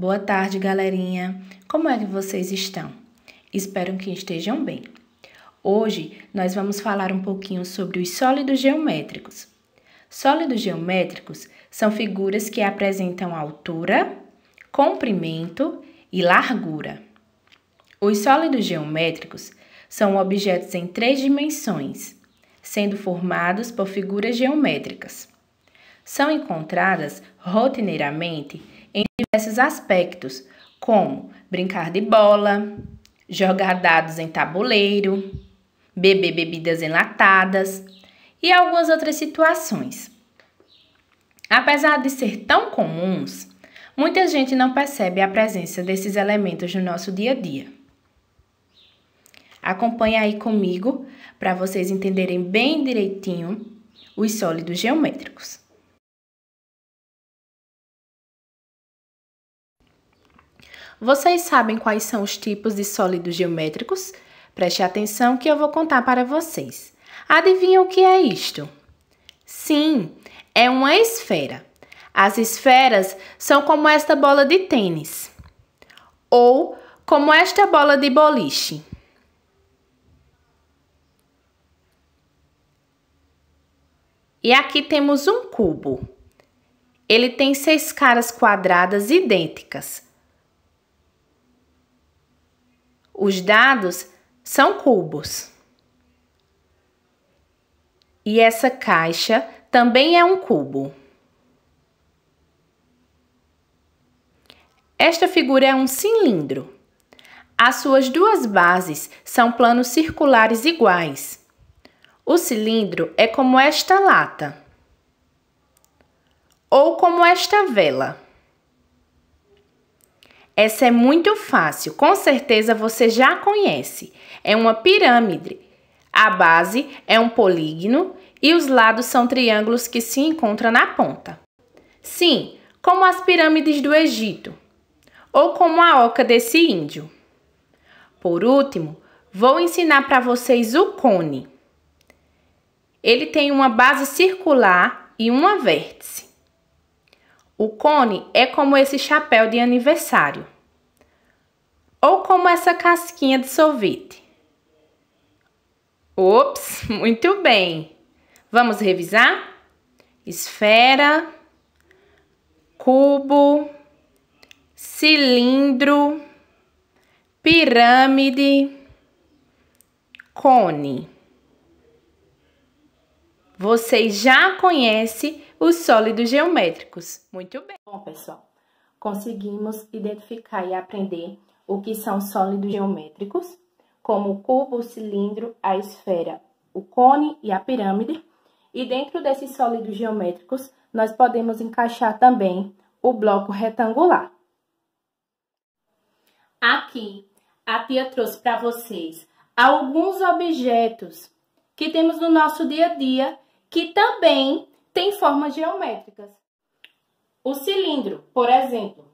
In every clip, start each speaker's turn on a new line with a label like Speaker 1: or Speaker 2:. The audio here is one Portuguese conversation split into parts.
Speaker 1: Boa tarde, galerinha! Como é que vocês estão? Espero que estejam bem. Hoje nós vamos falar um pouquinho sobre os sólidos geométricos. Sólidos geométricos são figuras que apresentam altura, comprimento e largura. Os sólidos geométricos são objetos em três dimensões, sendo formados por figuras geométricas. São encontradas rotineiramente em diversos aspectos, como brincar de bola, jogar dados em tabuleiro, beber bebidas enlatadas e algumas outras situações. Apesar de ser tão comuns, muita gente não percebe a presença desses elementos no nosso dia a dia. Acompanhe aí comigo para vocês entenderem bem direitinho os sólidos geométricos. Vocês sabem quais são os tipos de sólidos geométricos? Preste atenção que eu vou contar para vocês. Adivinha o que é isto? Sim, é uma esfera. As esferas são como esta bola de tênis ou como esta bola de boliche. E aqui temos um cubo. Ele tem seis caras quadradas idênticas. Os dados são cubos. E essa caixa também é um cubo. Esta figura é um cilindro. As suas duas bases são planos circulares iguais. O cilindro é como esta lata ou como esta vela. Essa é muito fácil, com certeza você já conhece. É uma pirâmide. A base é um polígono e os lados são triângulos que se encontram na ponta. Sim, como as pirâmides do Egito ou como a oca desse índio. Por último, vou ensinar para vocês o cone. Ele tem uma base circular e uma vértice. O cone é como esse chapéu de aniversário, ou como essa casquinha de sorvete. Ops, muito bem. Vamos revisar? Esfera, cubo, cilindro, pirâmide, cone. Vocês já conhecem os sólidos geométricos. Muito bem. Bom, pessoal, conseguimos identificar e aprender o que são sólidos geométricos, como o cubo, o cilindro, a esfera, o cone e a pirâmide. E dentro desses sólidos geométricos, nós podemos encaixar também o bloco retangular. Aqui, a tia trouxe para vocês alguns objetos que temos no nosso dia a dia que também tem formas geométricas. O cilindro, por exemplo,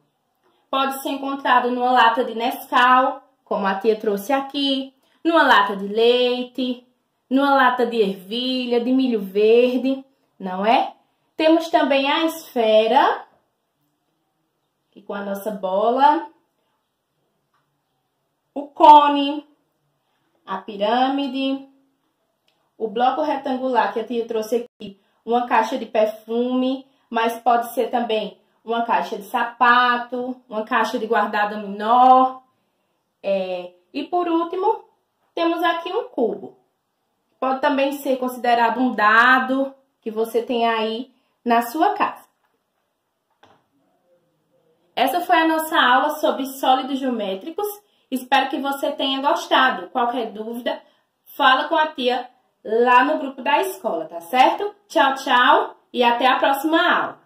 Speaker 1: pode ser encontrado numa lata de Nescau, como a tia trouxe aqui, numa lata de leite, numa lata de ervilha, de milho verde, não é? Temos também a esfera, que com a nossa bola, o cone, a pirâmide, o bloco retangular que a tia trouxe aqui uma caixa de perfume, mas pode ser também uma caixa de sapato, uma caixa de guardado menor. É... E por último, temos aqui um cubo. Pode também ser considerado um dado que você tem aí na sua casa. Essa foi a nossa aula sobre sólidos geométricos. Espero que você tenha gostado. Qualquer dúvida, fala com a tia lá no grupo da escola, tá certo? Tchau, tchau e até a próxima aula.